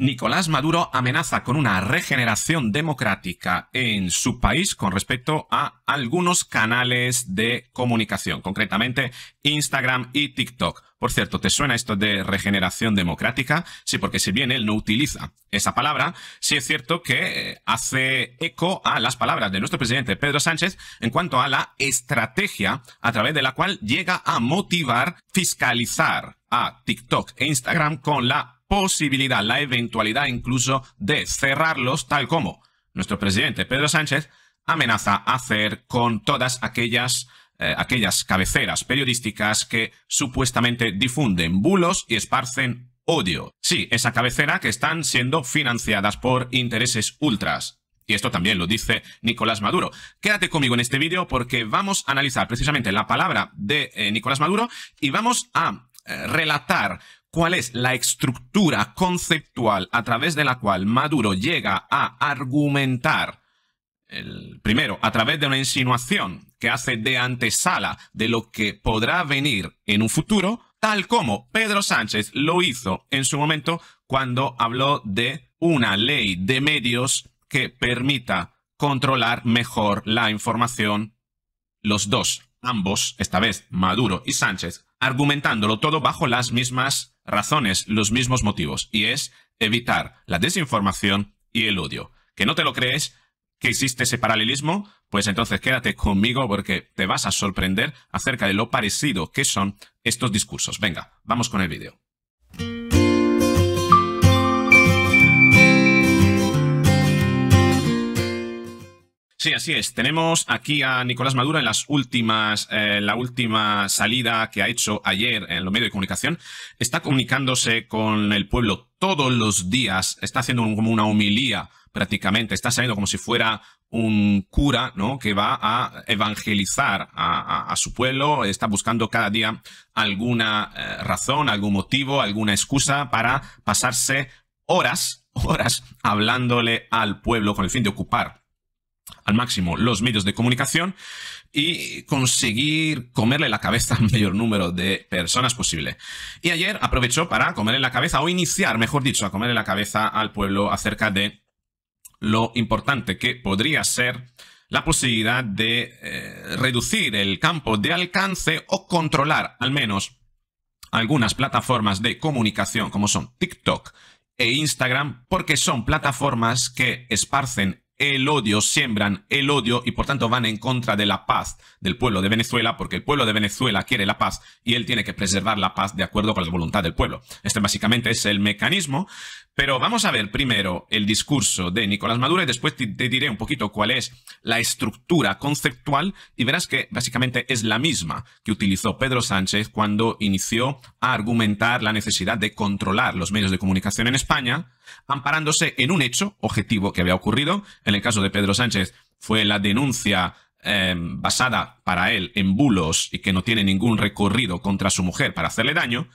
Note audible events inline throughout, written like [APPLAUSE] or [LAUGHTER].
Nicolás Maduro amenaza con una regeneración democrática en su país con respecto a algunos canales de comunicación, concretamente Instagram y TikTok. Por cierto, ¿te suena esto de regeneración democrática? Sí, porque si bien él no utiliza esa palabra, sí es cierto que eh, hace eco a las palabras de nuestro presidente Pedro Sánchez en cuanto a la estrategia a través de la cual llega a motivar, fiscalizar a TikTok e Instagram con la posibilidad, la eventualidad incluso de cerrarlos, tal como nuestro presidente Pedro Sánchez amenaza hacer con todas aquellas, eh, aquellas cabeceras periodísticas que supuestamente difunden bulos y esparcen odio. Sí, esa cabecera que están siendo financiadas por intereses ultras. Y esto también lo dice Nicolás Maduro. Quédate conmigo en este vídeo porque vamos a analizar precisamente la palabra de eh, Nicolás Maduro y vamos a eh, relatar cuál es la estructura conceptual a través de la cual Maduro llega a argumentar, el, primero, a través de una insinuación que hace de antesala de lo que podrá venir en un futuro, tal como Pedro Sánchez lo hizo en su momento cuando habló de una ley de medios que permita controlar mejor la información. Los dos, ambos, esta vez Maduro y Sánchez, argumentándolo todo bajo las mismas razones los mismos motivos, y es evitar la desinformación y el odio. ¿Que no te lo crees? ¿Que existe ese paralelismo? Pues entonces quédate conmigo porque te vas a sorprender acerca de lo parecido que son estos discursos. Venga, vamos con el vídeo. Sí, así es. Tenemos aquí a Nicolás Maduro en las últimas, eh, la última salida que ha hecho ayer en los medios de comunicación. Está comunicándose con el pueblo todos los días. Está haciendo como una homilía prácticamente. Está saliendo como si fuera un cura, ¿no? Que va a evangelizar a, su pueblo. Está buscando cada día alguna eh, razón, algún motivo, alguna excusa para pasarse horas, horas hablándole al pueblo con el fin de ocupar al máximo los medios de comunicación y conseguir comerle la cabeza al mayor número de personas posible. Y ayer aprovechó para comerle la cabeza, o iniciar, mejor dicho, a comerle la cabeza al pueblo acerca de lo importante que podría ser la posibilidad de eh, reducir el campo de alcance o controlar al menos algunas plataformas de comunicación como son TikTok e Instagram porque son plataformas que esparcen el odio, siembran el odio y por tanto van en contra de la paz del pueblo de Venezuela, porque el pueblo de Venezuela quiere la paz y él tiene que preservar la paz de acuerdo con la voluntad del pueblo. Este básicamente es el mecanismo pero vamos a ver primero el discurso de Nicolás Maduro y después te, diré un poquito cuál es la estructura conceptual y verás que básicamente es la misma que utilizó Pedro Sánchez cuando inició a argumentar la necesidad de controlar los medios de comunicación en España, amparándose en un hecho objetivo que había ocurrido. En el caso de Pedro Sánchez fue la denuncia em, basada para él en bulos y que no tiene ningún recorrido contra su mujer para hacerle daño.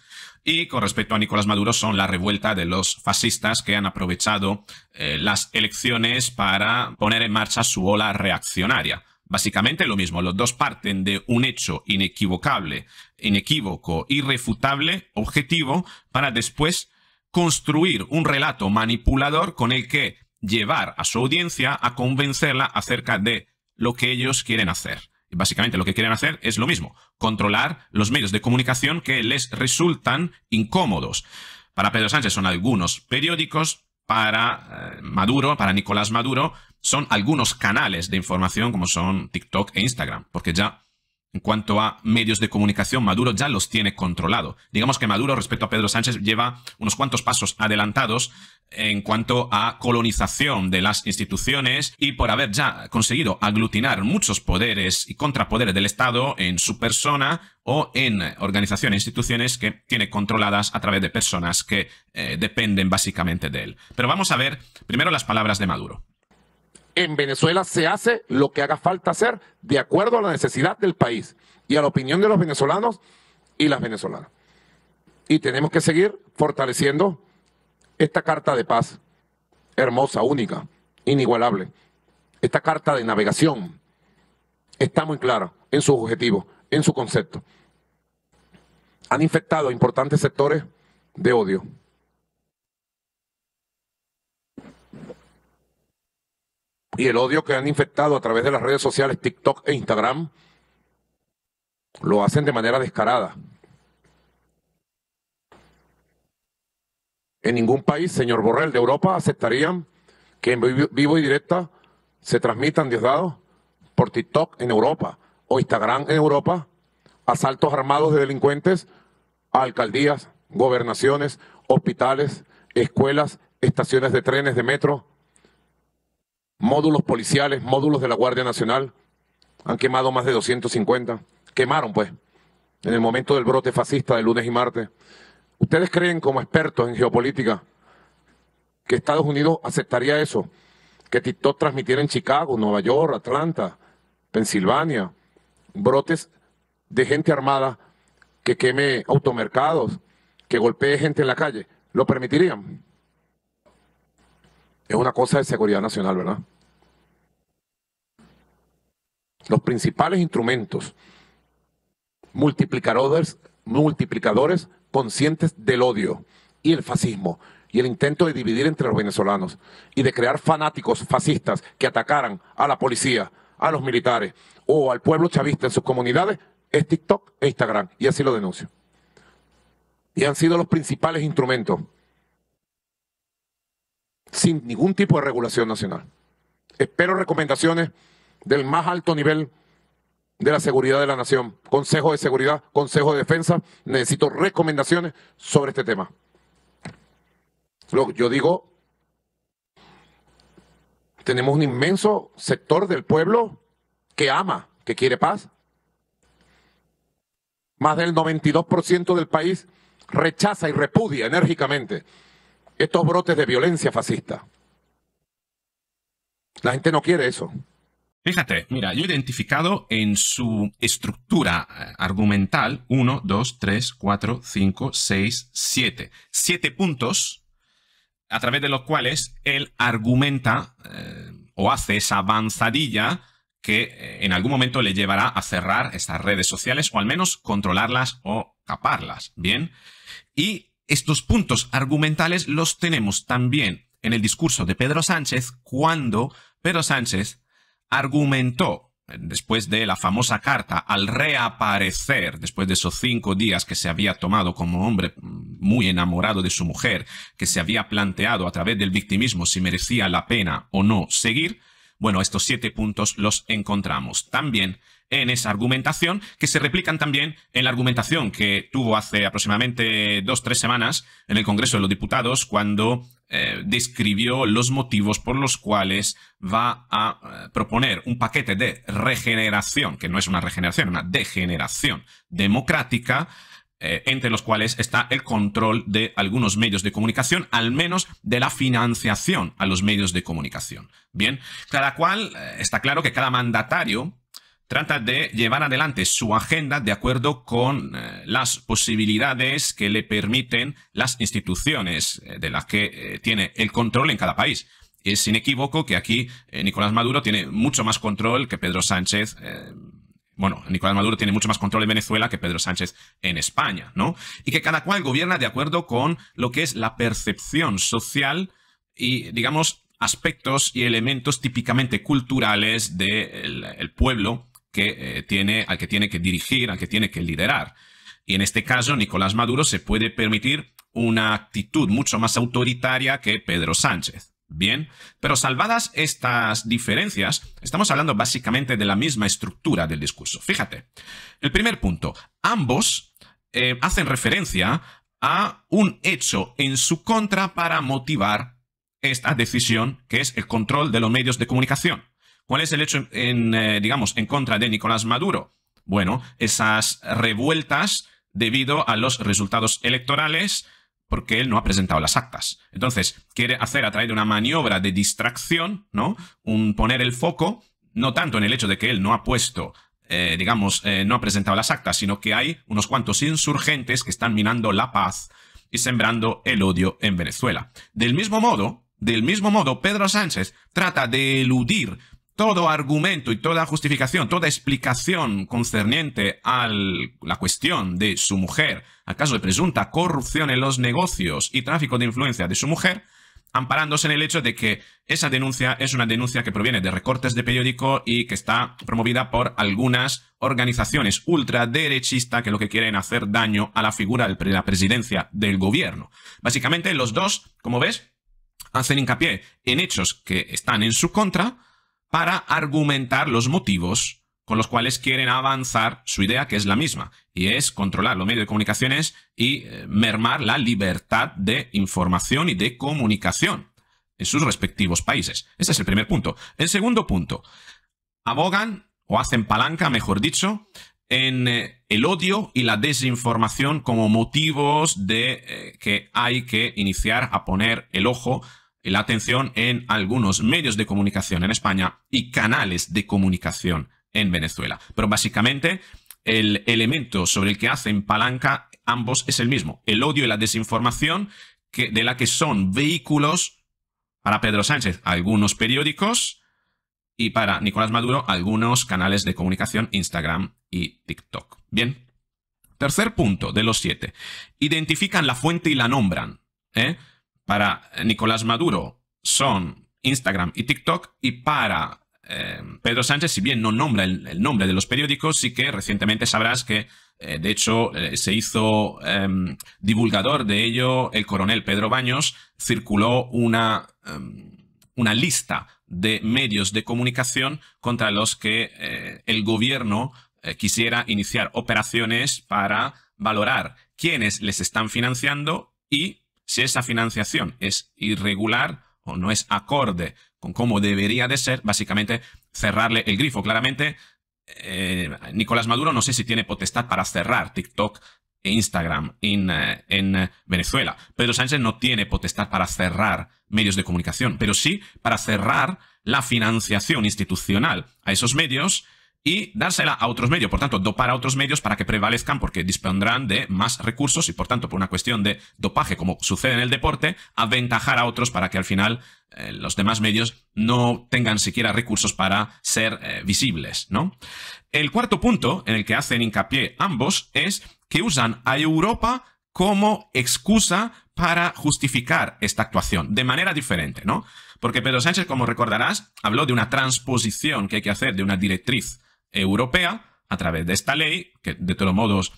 Y con respecto a Nicolás Maduro, son la revuelta de los fascistas que han aprovechado eh, las elecciones para poner en marcha su ola reaccionaria. Básicamente lo mismo, los dos parten de un hecho inequivocable, inequívoco, irrefutable, objetivo, para después construir un relato manipulador con el que llevar a su audiencia a convencerla acerca de lo que ellos quieren hacer. Básicamente lo que quieren hacer es lo mismo, controlar los medios de comunicación que les resultan incómodos. Para Pedro Sánchez son algunos periódicos, para eh, Maduro, para Nicolás Maduro, son algunos canales de información como son TikTok e Instagram, porque ya en cuanto a medios de comunicación, Maduro ya los tiene controlado. Digamos que Maduro, respecto a Pedro Sánchez, lleva unos cuantos pasos adelantados en cuanto a colonización de las instituciones y por haber ya conseguido aglutinar muchos poderes y contrapoderes del Estado en su persona o en organizaciones, e instituciones que tiene controladas a través de personas que eh, dependen básicamente de él. Pero vamos a ver primero las palabras de Maduro en Venezuela se hace lo que haga falta hacer de acuerdo a la necesidad del país y a la opinión de los venezolanos y las venezolanas. Y tenemos que seguir fortaleciendo esta carta de paz, hermosa, única, inigualable. Esta carta de navegación está muy clara en su objetivos, en su concepto. Han infectado importantes sectores de odio. y el odio que han infectado a través de las redes sociales TikTok e Instagram lo hacen de manera descarada. En ningún país, señor Borrell, de Europa aceptarían que en vivo y directa se transmitan, Diosdado, por TikTok en Europa o Instagram en Europa, asaltos armados de delincuentes a alcaldías, gobernaciones, hospitales, escuelas, estaciones de trenes, de metro, módulos policiales, módulos de la Guardia Nacional. Han quemado más de 250. Quemaron, pues, en el momento del brote fascista de lunes y martes. ¿Ustedes creen, como expertos en geopolítica, que Estados Unidos aceptaría eso? Que TikTok transmitiera en Chicago, Nueva York, Atlanta, Pensilvania, brotes de gente armada que queme automercados, que golpee gente en la calle. ¿Lo permitirían? Es una cosa de seguridad nacional, ¿verdad? los principales instrumentos multiplicadores, multiplicadores conscientes del odio y el fascismo y el intento de dividir entre los venezolanos y de crear fanáticos fascistas que atacaran a la policía, a los militares o al pueblo chavista en sus comunidades es TikTok e Instagram. Y así lo denuncio. Y han sido los principales instrumentos sin ningún tipo de regulación nacional. Espero recomendaciones del más alto nivel de la seguridad de la nación. Consejo de Seguridad, Consejo de Defensa, necesito recomendaciones sobre este tema. yo digo, tenemos un inmenso sector del pueblo que ama, que quiere paz. Más del 92% del país rechaza y repudia enérgicamente estos brotes de violencia fascista. La gente no quiere eso. Fíjate, mira, yo he identificado en su estructura eh, argumental 1, 2, 3, 4, 5, 6, 7. Siete puntos a través de los cuales él argumenta eh, o hace esa avanzadilla que eh, en algún momento le llevará a cerrar estas redes sociales o al menos controlarlas o caparlas. Bien. Y estos puntos argumentales los tenemos también en el discurso de Pedro Sánchez cuando Pedro Sánchez argumentó eh, después de la famosa carta, al reaparecer, después de esos cinco días que se había tomado como hombre mm, muy enamorado de su mujer, que se había planteado a través del victimismo si merecía la pena o no seguir, bueno, estos siete puntos los encontramos también en esa argumentación, que se replican también en la argumentación que tuvo hace aproximadamente dos, tres semanas en el Congreso de los Diputados, cuando eh, describió los motivos por los cuales va a eh, proponer un paquete de regeneración, que no es una regeneración, una degeneración democrática, eh, entre los cuales está el control de algunos medios de comunicación, al menos de la financiación a los medios de comunicación. Bien, cada cual, está claro que cada mandatario trata de llevar adelante su agenda de acuerdo con eh, las posibilidades que le permiten las instituciones eh, de las que eh, tiene el control en cada país. Es inequívoco que aquí Nicolás Maduro tiene mucho más control que Pedro Sánchez bueno, Nicolás Maduro tiene mucho más control en Venezuela que Pedro Sánchez en España, ¿no? Y que cada cual gobierna de acuerdo con lo que es la percepción social y, digamos, aspectos y elementos típicamente culturales del pueblo que, eh, tiene, al que tiene que dirigir, al que tiene que liderar. Y en este caso, Nicolás Maduro se puede permitir una actitud mucho más autoritaria que Pedro Sánchez. Bien, pero salvadas estas diferencias, estamos hablando básicamente de la misma estructura del discurso. Fíjate, el primer punto, ambos eh, hacen referencia a un hecho en su contra para motivar esta decisión, que es el control de los medios de comunicación. ¿Cuál es el hecho, en, eh, digamos, en contra de Nicolás Maduro? Bueno, esas revueltas debido a los resultados electorales porque él no ha presentado las actas. Entonces, quiere hacer a través de una maniobra de distracción, ¿no? Un poner el foco, no tanto en el hecho de que él no ha puesto, eh, digamos, eh, no ha presentado las actas, sino que hay unos cuantos insurgentes que están minando la paz y sembrando el odio en Venezuela. Del mismo modo, del mismo modo, Pedro Sánchez trata de eludir todo argumento y toda justificación, toda explicación concerniente a la cuestión de su mujer, al caso de presunta corrupción en los negocios y tráfico de influencia de su mujer, amparándose en el hecho de que esa denuncia es una denuncia que proviene de recortes de periódico y que está promovida por algunas organizaciones ultraderechistas que lo que quieren hacer daño a la figura de la presidencia del gobierno. Básicamente los dos, como ves, hacen hincapié en hechos que están en su contra, para argumentar los motivos con los cuales quieren avanzar su idea, que es la misma, y es controlar los medios de comunicaciones y eh, mermar la libertad de información y de comunicación en sus respectivos países. Ese es el primer punto. El segundo punto, abogan o hacen palanca, mejor dicho, en eh, el odio y la desinformación como motivos de eh, que hay que iniciar a poner el ojo la atención en algunos medios de comunicación en España y canales de comunicación en Venezuela. Pero básicamente el elemento sobre el que hacen palanca ambos es el mismo, el odio y la desinformación que, de la que son vehículos para Pedro Sánchez algunos periódicos y para Nicolás Maduro algunos canales de comunicación Instagram y TikTok. Bien. Tercer punto de los siete. Identifican la fuente y la nombran. ¿eh? para eh, Nicolás Maduro son Instagram y TikTok y para eh, Pedro Sánchez, si bien no nombra el, nombre de los periódicos, sí que recientemente sabrás que, eh, de hecho, se hizo em, divulgador de ello el coronel Pedro Baños, circuló una, em, una lista de medios de comunicación contra los que el gobierno quisiera iniciar operaciones para valorar quiénes les están financiando y si esa financiación es irregular o no es acorde con cómo debería de ser, básicamente cerrarle el grifo. Claramente, eh, Nicolás Maduro no sé si tiene potestad para cerrar TikTok e Instagram en, eh, en eh, Venezuela. Pedro Sánchez no tiene potestad para cerrar medios de comunicación, pero sí para cerrar la financiación institucional a esos medios y dársela a otros medios, por tanto, dopar a otros medios para que prevalezcan porque dispondrán de más recursos y, por tanto, por una cuestión de dopaje, como sucede en el deporte, aventajar a otros para que al final eh, los demás medios no tengan siquiera recursos para ser eh, visibles, ¿no? El cuarto punto en el que hacen hincapié ambos es que usan a Europa como excusa para justificar esta actuación de manera diferente, ¿no? Porque Pedro Sánchez, como recordarás, habló de una transposición que hay que hacer de una directriz Europea, a través de esta ley, que de todos modos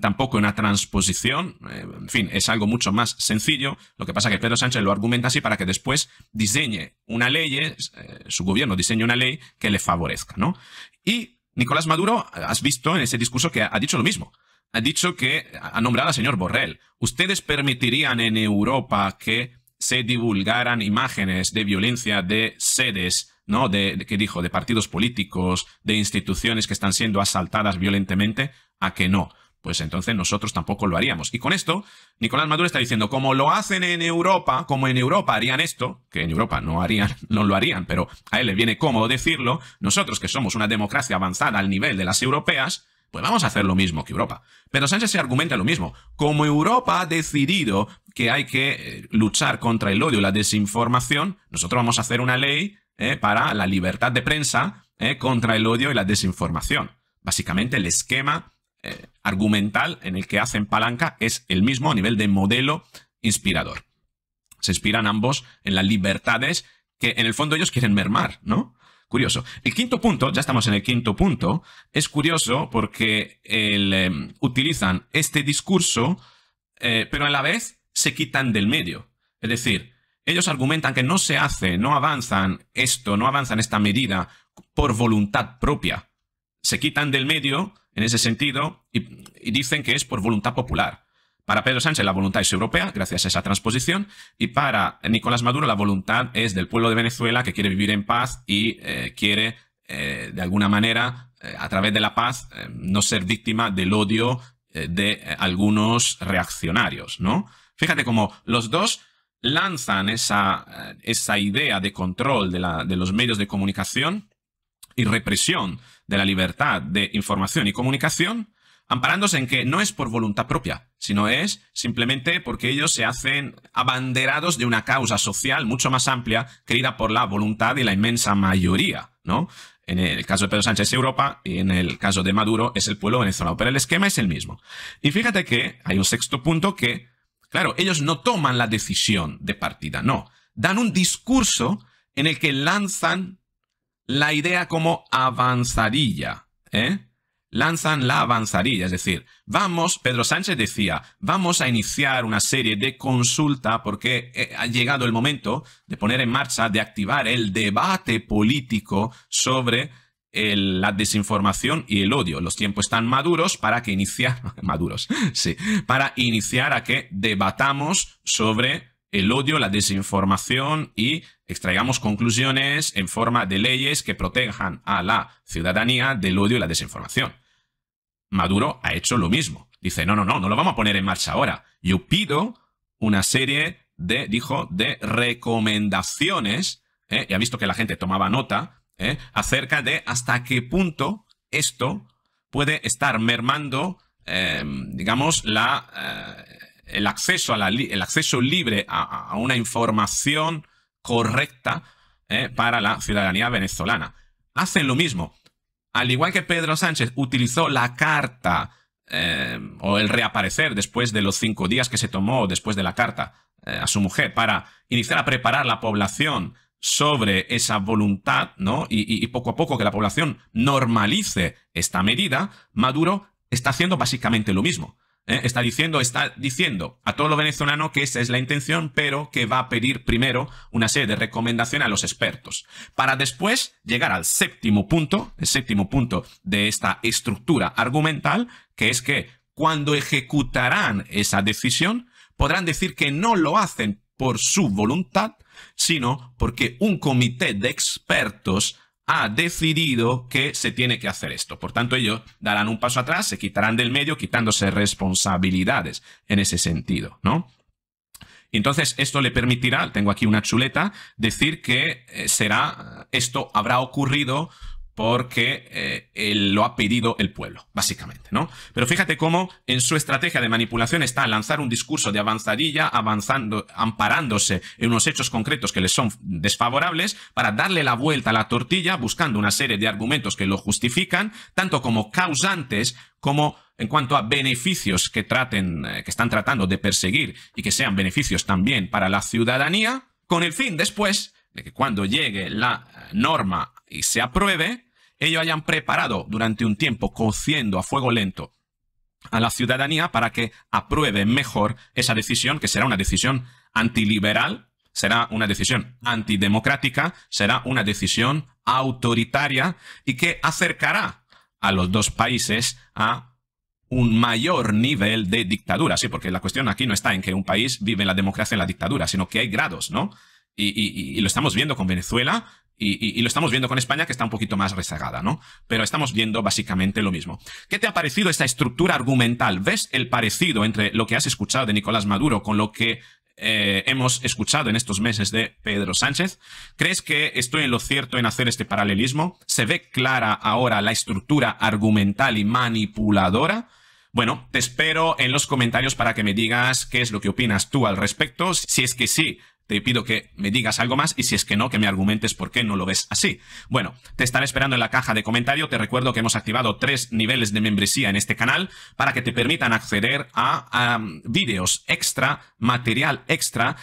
tampoco una transposición, eh, en fin, es algo mucho más sencillo. Lo que pasa es que Pedro Sánchez lo argumenta así para que después diseñe una ley, eh, eh, su gobierno diseñe una ley que le favorezca, ¿no? Y Nicolás Maduro, has visto en ese discurso que ha dicho lo mismo. Ha dicho que ha nombrado al señor Borrell. ¿Ustedes permitirían en Europa que se divulgaran imágenes de violencia de sedes ¿no? De, dijo, de partidos políticos, de instituciones que están siendo asaltadas violentamente, a que no. Pues entonces nosotros tampoco lo haríamos. Y con esto, Nicolás Maduro está diciendo, como lo hacen en Europa, como en Europa harían esto, que en Europa no harían, [LAUGHS] no lo harían, pero a él le viene cómodo decirlo, nosotros que somos una democracia avanzada al nivel de las europeas, pues vamos a hacer lo mismo que Europa. Pero Sánchez se argumenta lo mismo. Como Europa ha decidido que hay que eh, luchar contra el odio y la desinformación, nosotros vamos a hacer una ley ¿eh? para la libertad de prensa ¿eh? contra el odio y la desinformación. Básicamente el esquema eh, argumental en el que hacen palanca es el mismo a nivel de modelo inspirador. Se inspiran ambos en las libertades que en el fondo ellos quieren mermar, ¿no? Curioso. El quinto punto, ya estamos en el quinto punto, es curioso porque utilizan este discurso, pero a la vez se quitan del medio. Es decir, ellos argumentan que no se hace, no avanzan esto, no avanzan esta medida por voluntad propia. Se quitan del medio en ese sentido y, dicen que es por voluntad popular. Para Pedro Sánchez la voluntad es europea, gracias a esa transposición, y para Nicolás Maduro la voluntad es del pueblo de Venezuela que quiere vivir en paz y eh, quiere, eh, de alguna manera, eh, a través de la paz, no ser víctima del odio de algunos reaccionarios, ¿no? Fíjate cómo los dos lanzan esa, esa idea de control de, la, de los medios de comunicación y represión de la libertad de información y comunicación, amparándose en que no es por voluntad propia, sino es simplemente porque ellos se hacen abanderados de una causa social mucho más amplia querida por la voluntad de la inmensa mayoría, ¿no? En el caso de Pedro Sánchez Europa y en el caso de Maduro es el pueblo venezolano, pero el esquema es el mismo. Y fíjate que hay un sexto punto que Claro, ellos no toman la decisión de partida, no. Dan un discurso en el que lanzan la idea como avanzarilla, ¿eh? Lanzan la avanzarilla, es decir, vamos, Pedro Sánchez decía, vamos a iniciar una serie de consulta porque eh, ha llegado el momento de poner en marcha, de activar el debate político sobre la desinformación y el odio. Los tiempos están maduros para que iniciar, [LAUGHS] maduros, sí, para iniciar a que debatamos sobre el odio, la desinformación y extraigamos conclusiones en forma de leyes que protejan a la ciudadanía del odio y la desinformación. Maduro ha hecho lo mismo. Dice, no, no, no, no lo vamos a poner en marcha ahora. Yo pido una serie de, dijo, de recomendaciones. ¿eh? Y ha visto que la gente tomaba nota ¿eh? acerca de hasta qué punto esto puede estar mermando, em, digamos, la, eh, el, acceso a el, acceso libre a, a una información correcta ¿eh? para la ciudadanía venezolana. Hacen lo mismo. Al igual que Pedro Sánchez utilizó la carta em, o el reaparecer después de los cinco días que se tomó después de la carta a su mujer para iniciar a preparar la población sobre esa voluntad, ¿no? Y, poco a poco que la población normalice esta medida, Maduro está haciendo básicamente lo mismo. ¿eh? Está diciendo, está diciendo a todos los venezolanos que esa es la intención, pero que va a pedir primero una serie de recomendaciones a los expertos, para después llegar al séptimo punto, el séptimo punto de esta estructura argumental, que es que cuando ejecutarán esa decisión, podrán decir que no lo hacen por su voluntad, sino porque un comité de expertos ha decidido que se tiene que hacer esto. Por tanto, ellos darán un paso atrás, se quitarán del medio, quitándose responsabilidades en ese sentido, ¿no? Entonces, esto le permitirá, tengo aquí una chuleta, decir que eh, será, esto habrá ocurrido porque eh, él lo ha pedido el pueblo, básicamente, ¿no? Pero fíjate cómo en su estrategia de manipulación está lanzar un discurso de avanzadilla, avanzando, amparándose en unos hechos concretos que les son desfavorables, para darle la vuelta a la tortilla, buscando una serie de argumentos que lo justifican, tanto como causantes como en cuanto a beneficios que traten, eh, que están tratando de perseguir y que sean beneficios también para la ciudadanía, con el fin después de que cuando llegue la eh, norma y se apruebe, ellos hayan preparado durante un tiempo, cociendo a fuego lento a la ciudadanía para que apruebe mejor esa decisión, que será una decisión antiliberal, será una decisión antidemocrática, será una decisión autoritaria y que acercará a los dos países a un mayor nivel de dictadura, sí, porque la cuestión aquí no está en que un país vive la democracia en la dictadura, sino que hay grados, ¿no? y lo estamos viendo con Venezuela, y, lo estamos viendo con España, que está un poquito más rezagada, ¿no? Pero estamos viendo básicamente lo mismo. ¿Qué te ha parecido esta estructura argumental? ¿Ves el parecido entre lo que has escuchado de Nicolás Maduro con lo que eh, hemos escuchado en estos meses de Pedro Sánchez? ¿Crees que estoy en lo cierto en hacer este paralelismo? ¿Se ve clara ahora la estructura argumental y manipuladora? Bueno, te espero en los comentarios para que me digas qué es lo que opinas tú al respecto. Si es que sí, te pido que me digas algo más y si es que no, que me argumentes por qué no lo ves así. Bueno, te estaré esperando en la caja de comentario. Te recuerdo que hemos activado tres niveles de membresía en este canal para que te permitan acceder a, mm, vídeos extra, material extra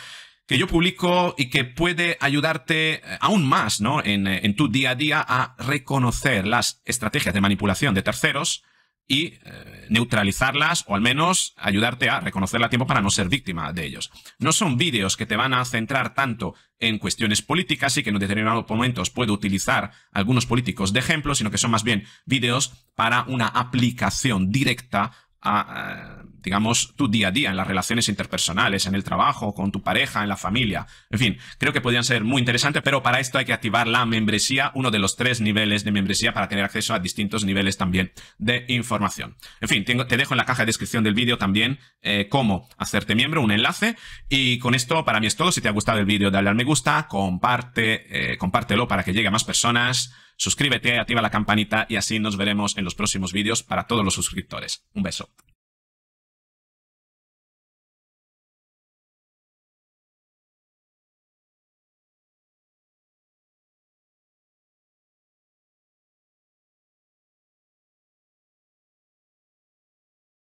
que yo publico y que puede ayudarte eh, aún más ¿no? Eh, en, tu día a día a reconocer las estrategias de manipulación de terceros y eh, neutralizarlas o al menos ayudarte a reconocerla a tiempo para no ser víctima de ellos. No son vídeos que te van a centrar tanto en cuestiones políticas y que en determinados momentos puedo utilizar algunos políticos de ejemplo, sino que son más bien vídeos para una aplicación directa a, digamos, tu día a día, en las relaciones interpersonales, en el trabajo, con tu pareja, en la familia. En fin, creo que podrían ser muy interesantes, pero para esto hay que activar la membresía, uno de los tres niveles de membresía para tener acceso a distintos niveles también de información. En fin, te dejo en la caja de descripción del vídeo también eh, cómo hacerte miembro, un enlace. Y con esto, para mí es todo. Si te ha gustado el vídeo, dale al me gusta, comparte, eh, compártelo para que llegue a más personas. Suscríbete, activa la campanita y así nos veremos en los próximos vídeos para todos los suscriptores. Un beso.